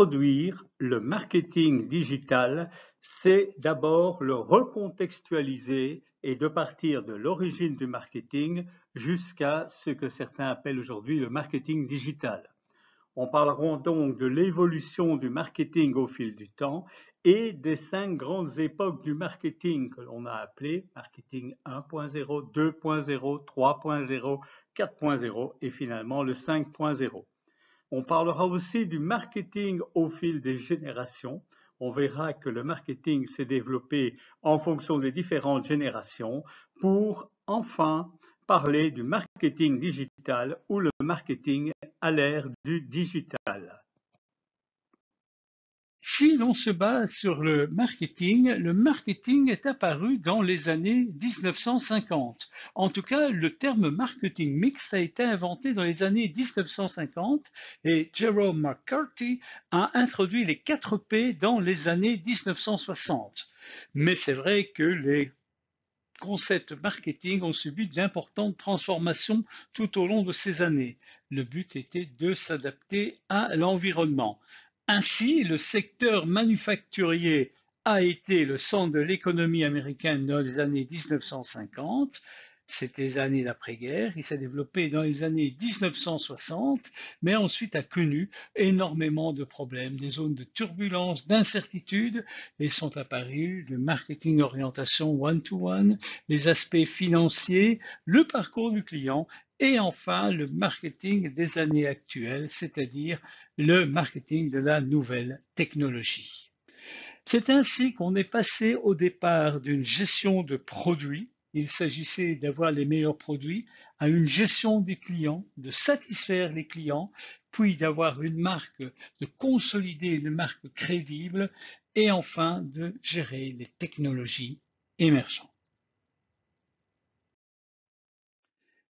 Introduire le marketing digital, c'est d'abord le recontextualiser et de partir de l'origine du marketing jusqu'à ce que certains appellent aujourd'hui le marketing digital. On parlera donc de l'évolution du marketing au fil du temps et des cinq grandes époques du marketing que l'on a appelé marketing 1.0, 2.0, 3.0, 4.0 et finalement le 5.0. On parlera aussi du marketing au fil des générations. On verra que le marketing s'est développé en fonction des différentes générations pour enfin parler du marketing digital ou le marketing à l'ère du digital. Si l'on se base sur le marketing, le marketing est apparu dans les années 1950. En tout cas, le terme marketing mixte a été inventé dans les années 1950 et Jerome McCarthy a introduit les 4 P dans les années 1960. Mais c'est vrai que les concepts marketing ont subi d'importantes transformations tout au long de ces années. Le but était de s'adapter à l'environnement. Ainsi, le secteur manufacturier a été le centre de l'économie américaine dans les années 1950 c'était les années d'après-guerre. Il s'est développé dans les années 1960, mais ensuite a connu énormément de problèmes, des zones de turbulence, d'incertitude, et sont apparus le marketing orientation one-to-one, les aspects financiers, le parcours du client et enfin le marketing des années actuelles, c'est-à-dire le marketing de la nouvelle technologie. C'est ainsi qu'on est passé au départ d'une gestion de produits il s'agissait d'avoir les meilleurs produits, à une gestion des clients, de satisfaire les clients, puis d'avoir une marque, de consolider une marque crédible et enfin de gérer les technologies émergentes.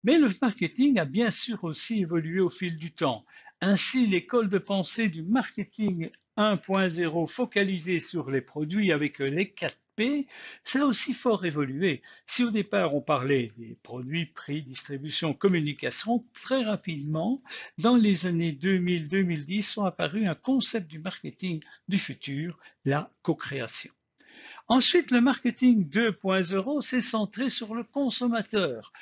Mais le marketing a bien sûr aussi évolué au fil du temps. Ainsi, l'école de pensée du marketing 1.0 focalisée sur les produits avec les quatre ça a aussi fort évolué. Si au départ on parlait des produits, prix, distribution, communication, très rapidement, dans les années 2000-2010, sont apparus un concept du marketing du futur, la co-création. Ensuite, le marketing 2.0 s'est centré sur le consommateur,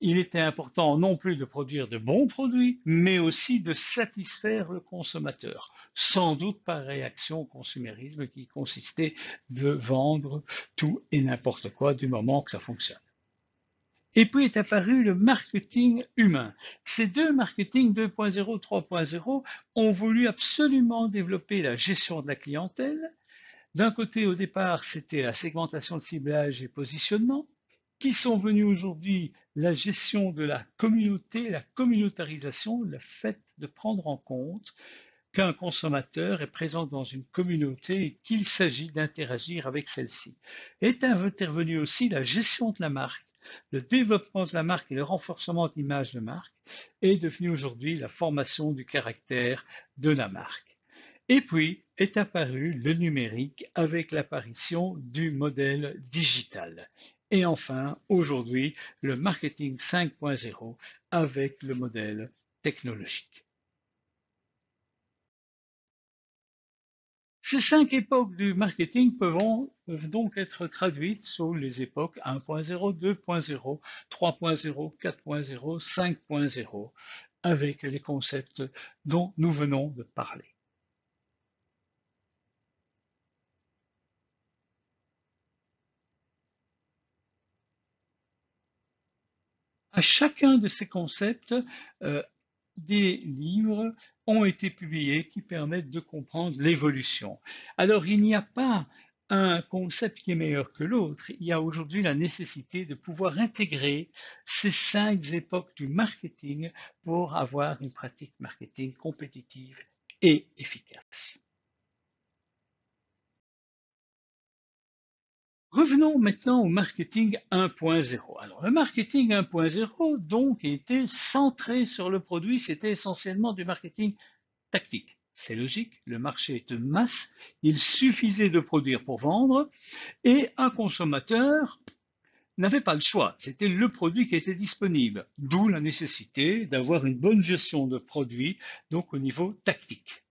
il était important non plus de produire de bons produits, mais aussi de satisfaire le consommateur, sans doute par réaction au consumérisme qui consistait de vendre tout et n'importe quoi du moment que ça fonctionne. Et puis est apparu le marketing humain. Ces deux marketing 2.0, 3.0 ont voulu absolument développer la gestion de la clientèle. D'un côté, au départ, c'était la segmentation de ciblage et positionnement qui sont venus aujourd'hui la gestion de la communauté, la communautarisation, le fait de prendre en compte qu'un consommateur est présent dans une communauté et qu'il s'agit d'interagir avec celle-ci. Est intervenue aussi la gestion de la marque, le développement de la marque et le renforcement de l'image de marque est devenu aujourd'hui la formation du caractère de la marque. Et puis est apparu le numérique avec l'apparition du modèle digital. Et enfin, aujourd'hui, le marketing 5.0 avec le modèle technologique. Ces cinq époques du marketing peuvent, donc être traduites sous les époques 1.0, 2.0, 3.0, 4.0, 5.0 avec les concepts dont nous venons de parler. chacun de ces concepts, euh, des livres ont été publiés qui permettent de comprendre l'évolution. Alors, il n'y a pas un concept qui est meilleur que l'autre. Il y a aujourd'hui la nécessité de pouvoir intégrer ces cinq époques du marketing pour avoir une pratique marketing compétitive et efficace. Revenons maintenant au marketing 1.0. Alors, le marketing 1.0, donc, était centré sur le produit, c'était essentiellement du marketing tactique. C'est logique, le marché est de masse, il suffisait de produire pour vendre, et un consommateur n'avait pas le choix, c'était le produit qui était disponible, d'où la nécessité d'avoir une bonne gestion de produit, donc au niveau tactique.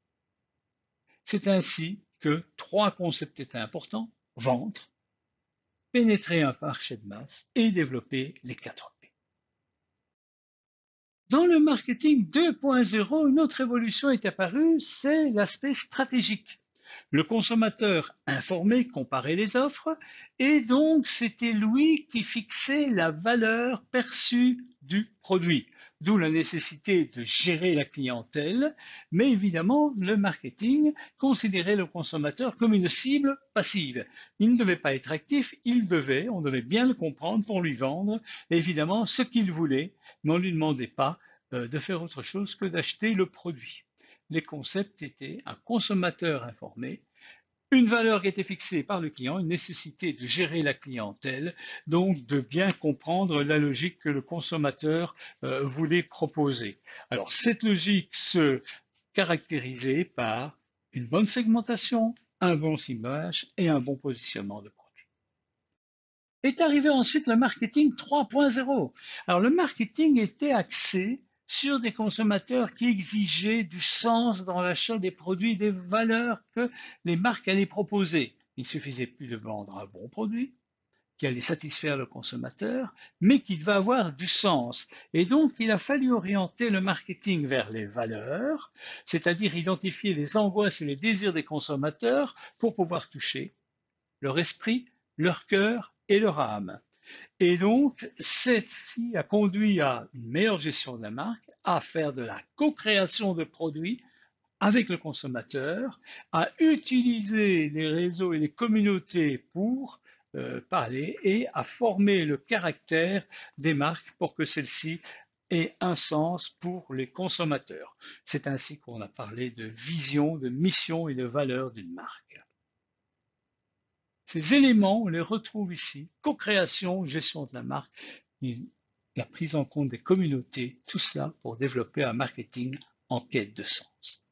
C'est ainsi que trois concepts étaient importants, vendre, pénétrer un marché de masse et développer les 4 P. Dans le marketing 2.0, une autre évolution est apparue, c'est l'aspect stratégique. Le consommateur informé comparait les offres et donc c'était lui qui fixait la valeur perçue du produit d'où la nécessité de gérer la clientèle, mais évidemment, le marketing considérait le consommateur comme une cible passive. Il ne devait pas être actif, il devait, on devait bien le comprendre pour lui vendre, évidemment, ce qu'il voulait, mais on ne lui demandait pas euh, de faire autre chose que d'acheter le produit. Les concepts étaient un consommateur informé une valeur qui était fixée par le client, une nécessité de gérer la clientèle, donc de bien comprendre la logique que le consommateur euh, voulait proposer. Alors cette logique se caractérisait par une bonne segmentation, un bon image et un bon positionnement de produit. Est arrivé ensuite le marketing 3.0. Alors le marketing était axé sur des consommateurs qui exigeaient du sens dans l'achat des produits, des valeurs que les marques allaient proposer. Il suffisait plus de vendre un bon produit qui allait satisfaire le consommateur, mais qui devait avoir du sens. Et donc, il a fallu orienter le marketing vers les valeurs, c'est-à-dire identifier les angoisses et les désirs des consommateurs pour pouvoir toucher leur esprit, leur cœur et leur âme. Et donc, cette a conduit à une meilleure gestion de la marque, à faire de la co-création de produits avec le consommateur, à utiliser les réseaux et les communautés pour euh, parler et à former le caractère des marques pour que celles-ci aient un sens pour les consommateurs. C'est ainsi qu'on a parlé de vision, de mission et de valeur d'une marque. Ces éléments, on les retrouve ici. Co-création, gestion de la marque, la prise en compte des communautés, tout cela pour développer un marketing en quête de sens.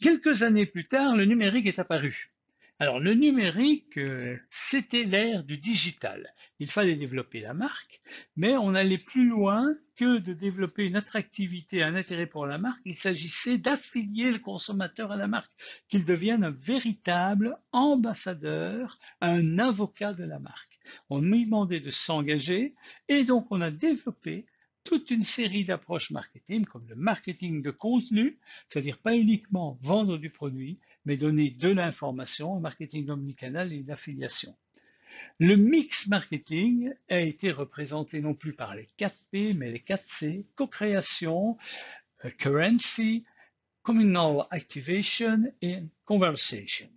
Quelques années plus tard, le numérique est apparu. Alors le numérique, euh, c'était l'ère du digital. Il fallait développer la marque, mais on allait plus loin que de développer une attractivité, un intérêt pour la marque. Il s'agissait d'affilier le consommateur à la marque, qu'il devienne un véritable ambassadeur, un avocat de la marque. On lui demandait de s'engager et donc on a développé toute une série d'approches marketing, comme le marketing de contenu, c'est-à-dire pas uniquement vendre du produit, mais donner de l'information, marketing omnicanal et d'affiliation. Le mix marketing a été représenté non plus par les 4P, mais les 4C, co-création, euh, currency, communal activation et conversation.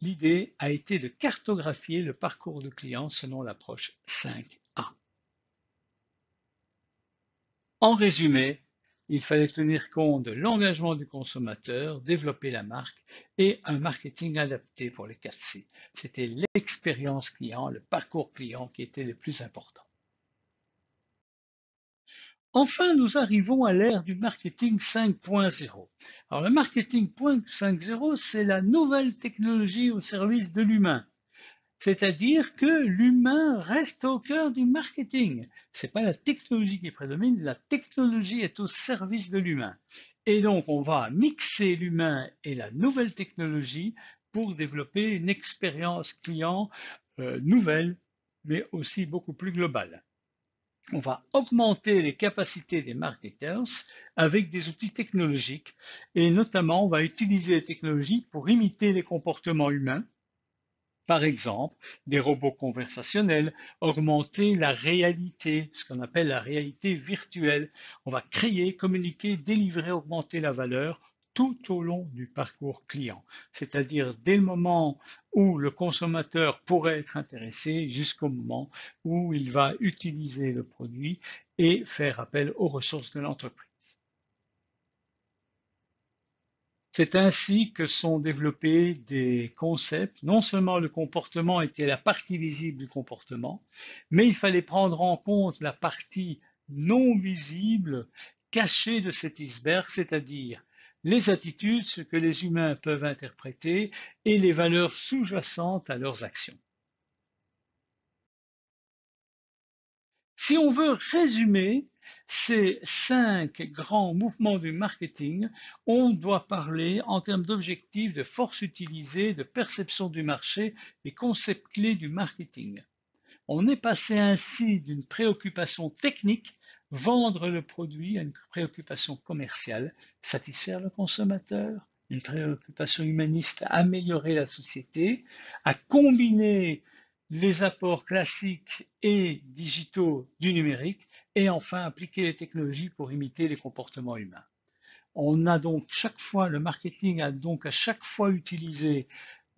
L'idée a été de cartographier le parcours de client selon l'approche 5 En résumé, il fallait tenir compte de l'engagement du consommateur, développer la marque et un marketing adapté pour les 4C. C'était l'expérience client, le parcours client qui était le plus important. Enfin, nous arrivons à l'ère du marketing 5.0. Alors le marketing 5.0, c'est la nouvelle technologie au service de l'humain. C'est-à-dire que l'humain reste au cœur du marketing. Ce n'est pas la technologie qui prédomine, la technologie est au service de l'humain. Et donc, on va mixer l'humain et la nouvelle technologie pour développer une expérience client euh, nouvelle, mais aussi beaucoup plus globale. On va augmenter les capacités des marketers avec des outils technologiques et notamment on va utiliser les technologies pour imiter les comportements humains par exemple, des robots conversationnels, augmenter la réalité, ce qu'on appelle la réalité virtuelle. On va créer, communiquer, délivrer, augmenter la valeur tout au long du parcours client, c'est-à-dire dès le moment où le consommateur pourrait être intéressé jusqu'au moment où il va utiliser le produit et faire appel aux ressources de l'entreprise. C'est ainsi que sont développés des concepts. Non seulement le comportement était la partie visible du comportement, mais il fallait prendre en compte la partie non visible, cachée de cet iceberg, c'est-à-dire les attitudes, ce que les humains peuvent interpréter, et les valeurs sous-jacentes à leurs actions. Si on veut résumer ces cinq grands mouvements du marketing, on doit parler en termes d'objectifs, de force utilisée, de perception du marché, des concepts clés du marketing. On est passé ainsi d'une préoccupation technique, vendre le produit, à une préoccupation commerciale, satisfaire le consommateur, une préoccupation humaniste, améliorer la société, à combiner les apports classiques et digitaux du numérique et enfin appliquer les technologies pour imiter les comportements humains. On a donc chaque fois, le marketing a donc à chaque fois utilisé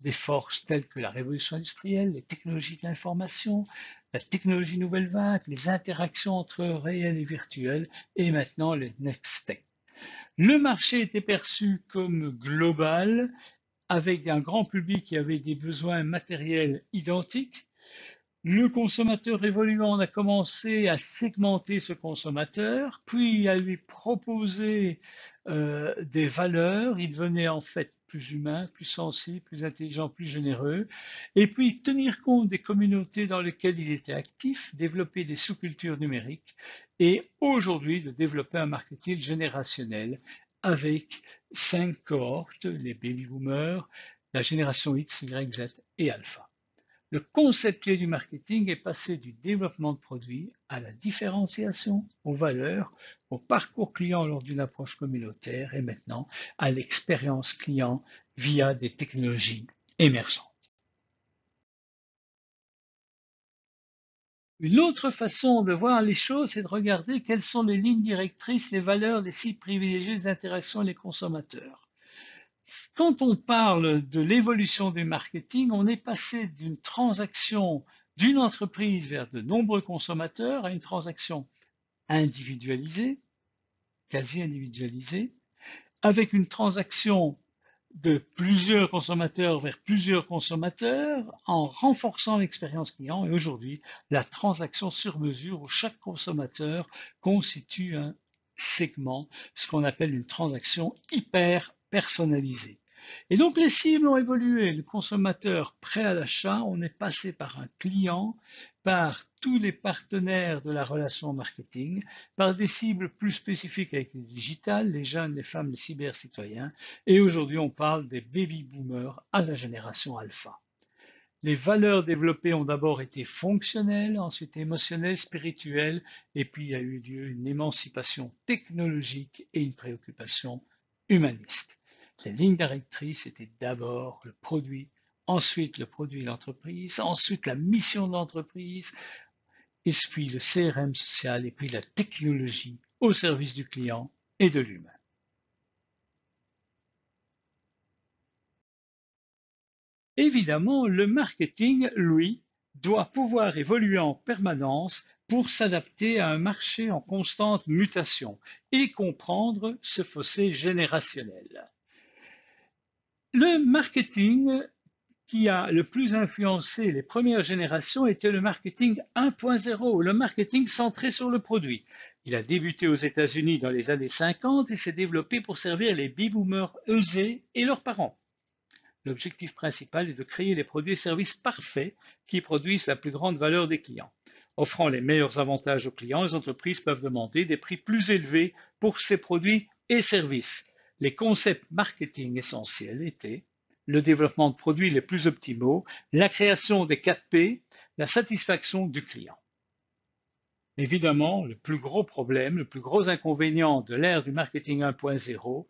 des forces telles que la révolution industrielle, les technologies de l'information, la technologie nouvelle vague, les interactions entre réel et virtuel, et maintenant les next tech. Le marché était perçu comme global, avec un grand public qui avait des besoins matériels identiques, le consommateur évoluant, on a commencé à segmenter ce consommateur, puis à lui proposer euh, des valeurs. Il devenait en fait plus humain, plus sensible, plus intelligent, plus généreux. Et puis tenir compte des communautés dans lesquelles il était actif, développer des sous-cultures numériques et aujourd'hui de développer un marketing générationnel avec cinq cohortes, les baby boomers, la génération X, Y, Z et alpha. Le concept clé du marketing est passé du développement de produits à la différenciation, aux valeurs, au parcours client lors d'une approche communautaire et maintenant à l'expérience client via des technologies émergentes. Une autre façon de voir les choses, c'est de regarder quelles sont les lignes directrices, les valeurs, les sites privilégiés, les interactions et les consommateurs quand on parle de l'évolution du marketing, on est passé d'une transaction d'une entreprise vers de nombreux consommateurs à une transaction individualisée, quasi individualisée, avec une transaction de plusieurs consommateurs vers plusieurs consommateurs en renforçant l'expérience client. Et aujourd'hui, la transaction sur mesure où chaque consommateur constitue un segment, ce qu'on appelle une transaction hyper personnalisé. Et donc les cibles ont évolué. Le consommateur prêt à l'achat, on est passé par un client, par tous les partenaires de la relation marketing, par des cibles plus spécifiques avec le digital, les jeunes, les femmes, les cybercitoyens. Et aujourd'hui, on parle des baby boomers à la génération alpha. Les valeurs développées ont d'abord été fonctionnelles, ensuite émotionnelles, spirituelles, et puis il y a eu lieu une émancipation technologique et une préoccupation humaniste. Les lignes directrices étaient d'abord le produit, ensuite le produit de l'entreprise, ensuite la mission de l'entreprise, et puis le CRM social, et puis la technologie au service du client et de l'humain. Évidemment, le marketing, lui, doit pouvoir évoluer en permanence pour s'adapter à un marché en constante mutation et comprendre ce fossé générationnel. Le marketing qui a le plus influencé les premières générations était le marketing 1.0, le marketing centré sur le produit. Il a débuté aux États-Unis dans les années 50 et s'est développé pour servir les baby-boomers usés et leurs parents. L'objectif principal est de créer les produits et services parfaits qui produisent la plus grande valeur des clients. Offrant les meilleurs avantages aux clients, les entreprises peuvent demander des prix plus élevés pour ces produits et services. Les concepts marketing essentiels étaient le développement de produits les plus optimaux, la création des 4 P, la satisfaction du client. Évidemment, le plus gros problème, le plus gros inconvénient de l'ère du marketing 1.0,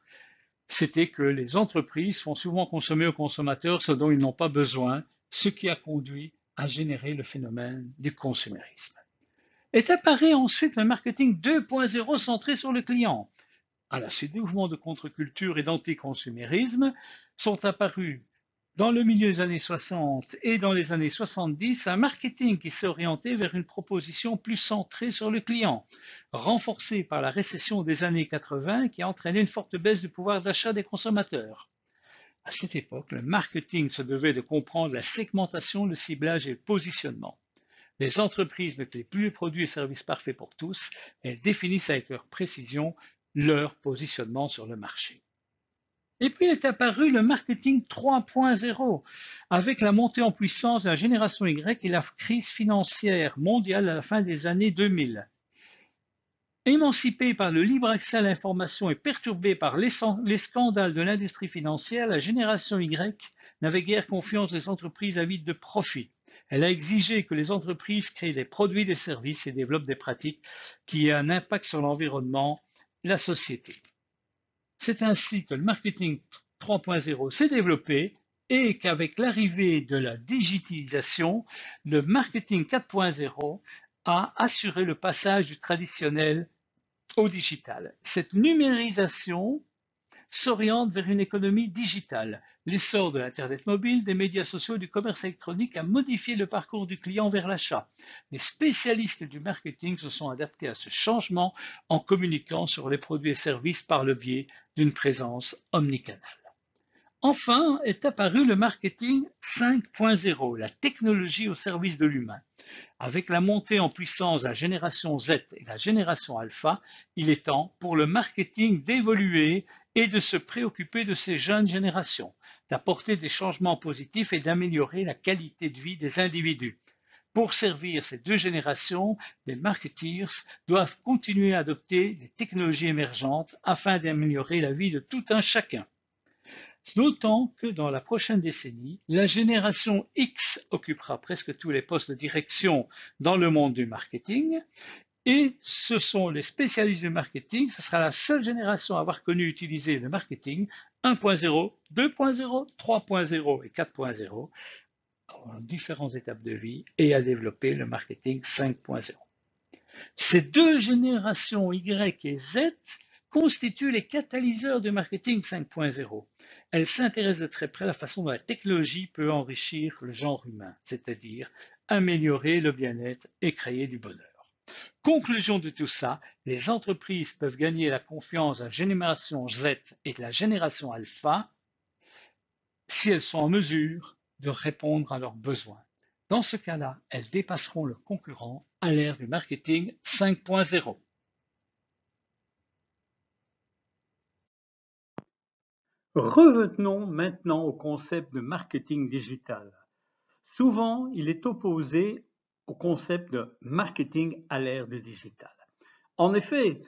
c'était que les entreprises font souvent consommer aux consommateurs ce dont ils n'ont pas besoin, ce qui a conduit à générer le phénomène du consumérisme. Est apparu ensuite un marketing 2.0 centré sur le client, à la suite des mouvements de contre-culture et d'anticonsumérisme, sont apparus dans le milieu des années 60 et dans les années 70 un marketing qui s'est orienté vers une proposition plus centrée sur le client, renforcée par la récession des années 80 qui a entraîné une forte baisse du pouvoir d'achat des consommateurs. À cette époque, le marketing se devait de comprendre la segmentation, le ciblage et le positionnement. Les entreprises ne créent plus les produits et services parfaits pour tous, elles définissent avec leur précision leur positionnement sur le marché. Et puis est apparu le marketing 3.0 avec la montée en puissance de la génération Y et la crise financière mondiale à la fin des années 2000. Émancipée par le libre accès à l'information et perturbée par les, scandales de l'industrie financière, la génération Y n'avait guère confiance des entreprises avides de profit. Elle a exigé que les entreprises créent des produits, des services et développent des pratiques qui aient un impact sur l'environnement la société. C'est ainsi que le marketing 3.0 s'est développé et qu'avec l'arrivée de la digitalisation, le marketing 4.0 a assuré le passage du traditionnel au digital. Cette numérisation s'oriente vers une économie digitale. L'essor de l'Internet mobile, des médias sociaux du commerce électronique a modifié le parcours du client vers l'achat. Les spécialistes du marketing se sont adaptés à ce changement en communiquant sur les produits et services par le biais d'une présence omnicanale. Enfin est apparu le marketing 5.0, la technologie au service de l'humain. Avec la montée en puissance de la génération Z et la génération alpha, il est temps pour le marketing d'évoluer et de se préoccuper de ces jeunes générations, d'apporter des changements positifs et d'améliorer la qualité de vie des individus. Pour servir ces deux générations, les marketeers doivent continuer à adopter les technologies émergentes afin d'améliorer la vie de tout un chacun. D'autant que dans la prochaine décennie, la génération X occupera presque tous les postes de direction dans le monde du marketing et ce sont les spécialistes du marketing. Ce sera la seule génération à avoir connu utiliser le marketing 1.0, 2.0, 3.0 et 4.0 en différentes étapes de vie et à développer le marketing 5.0. Ces deux générations Y et Z constituent les catalyseurs du marketing 5.0. Elles s'intéressent de très près à la façon dont la technologie peut enrichir le genre humain, c'est-à-dire améliorer le bien-être et créer du bonheur. Conclusion de tout ça, les entreprises peuvent gagner la confiance de la génération Z et de la génération alpha si elles sont en mesure de répondre à leurs besoins. Dans ce cas-là, elles dépasseront leurs concurrents à l'ère du marketing 5.0. Revenons maintenant au concept de marketing digital. Souvent, il est opposé au concept de marketing à l'ère du digital. En effet,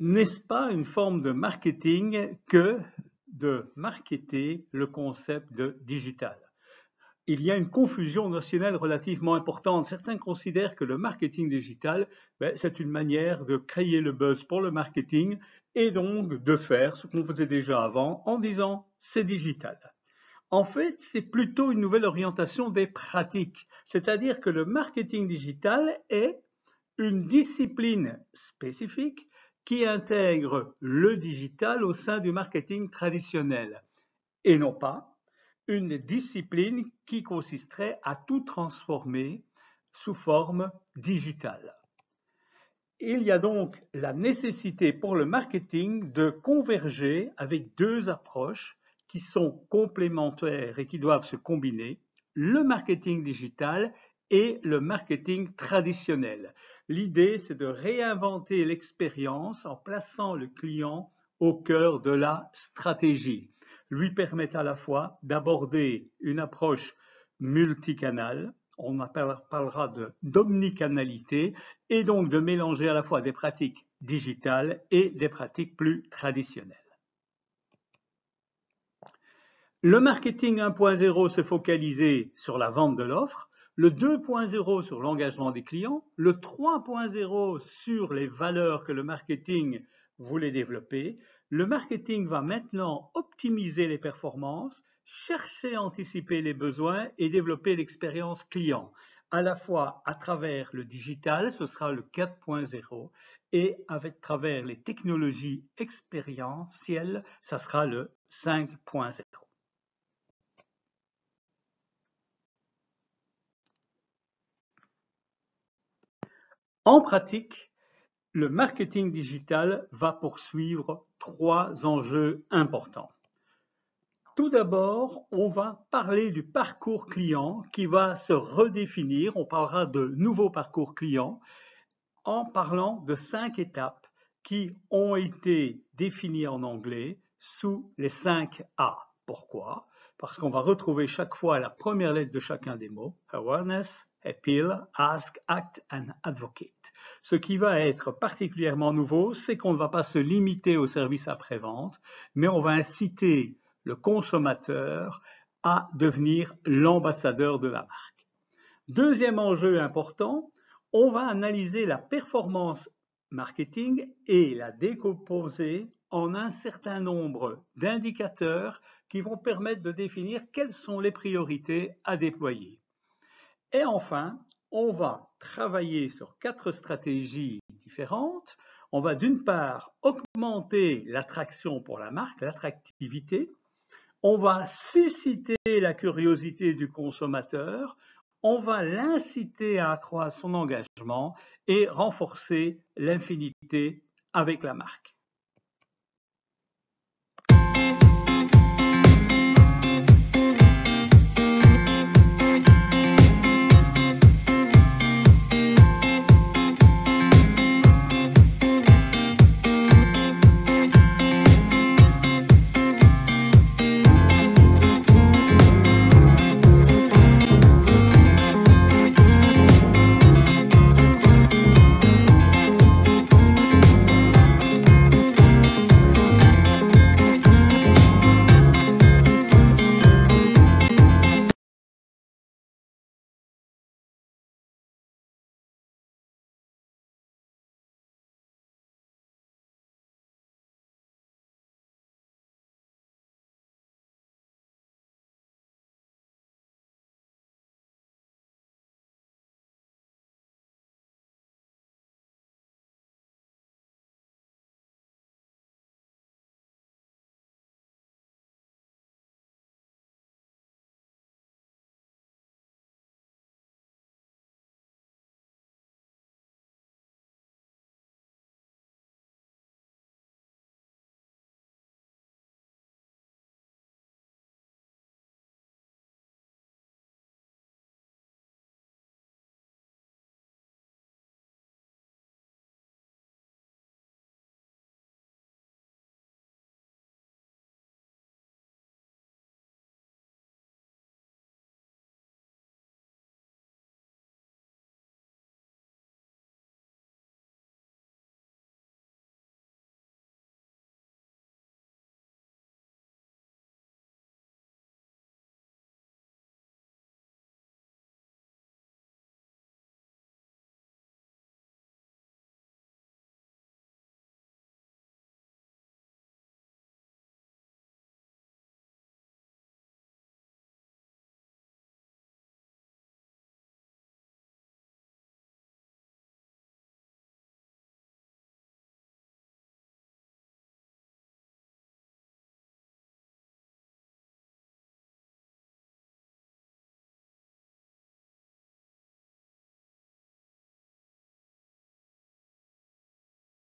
n'est-ce pas une forme de marketing que de marketer le concept de digital Il y a une confusion notionnelle relativement importante. Certains considèrent que le marketing digital, ben, c'est une manière de créer le buzz pour le marketing et donc de faire ce qu'on faisait déjà avant en disant c'est digital. En fait, c'est plutôt une nouvelle orientation des pratiques, c'est-à-dire que le marketing digital est une discipline spécifique qui intègre le digital au sein du marketing traditionnel et non pas une discipline qui consisterait à tout transformer sous forme digitale. Il y a donc la nécessité pour le marketing de converger avec deux approches qui sont complémentaires et qui doivent se combiner, le marketing digital et le marketing traditionnel. L'idée, c'est de réinventer l'expérience en plaçant le client au cœur de la stratégie, lui permettre à la fois d'aborder une approche multicanale, on parlera d'omnicanalité, et donc de mélanger à la fois des pratiques digitales et des pratiques plus traditionnelles. Le marketing 1.0 se focalisait sur la vente de l'offre, le 2.0 sur l'engagement des clients, le 3.0 sur les valeurs que le marketing voulait développer. Le marketing va maintenant optimiser les performances, chercher à anticiper les besoins et développer l'expérience client, à la fois à travers le digital, ce sera le 4.0, et avec travers les technologies expérientielles, ça sera le 5.0. En pratique, le marketing digital va poursuivre trois enjeux importants tout d'abord, on va parler du parcours client qui va se redéfinir. On parlera de nouveaux parcours clients en parlant de cinq étapes qui ont été définies en anglais sous les cinq A. Pourquoi Parce qu'on va retrouver chaque fois la première lettre de chacun des mots, awareness, appeal, ask, act and advocate. Ce qui va être particulièrement nouveau, c'est qu'on ne va pas se limiter au services après-vente, mais on va inciter le consommateur à devenir l'ambassadeur de la marque. Deuxième enjeu important, on va analyser la performance marketing et la décomposer en un certain nombre d'indicateurs qui vont permettre de définir quelles sont les priorités à déployer. Et enfin, on va travailler sur quatre stratégies différentes. On va d'une part augmenter l'attraction pour la marque, l'attractivité, on va susciter la curiosité du consommateur, on va l'inciter à accroître son engagement et renforcer l'infinité avec la marque.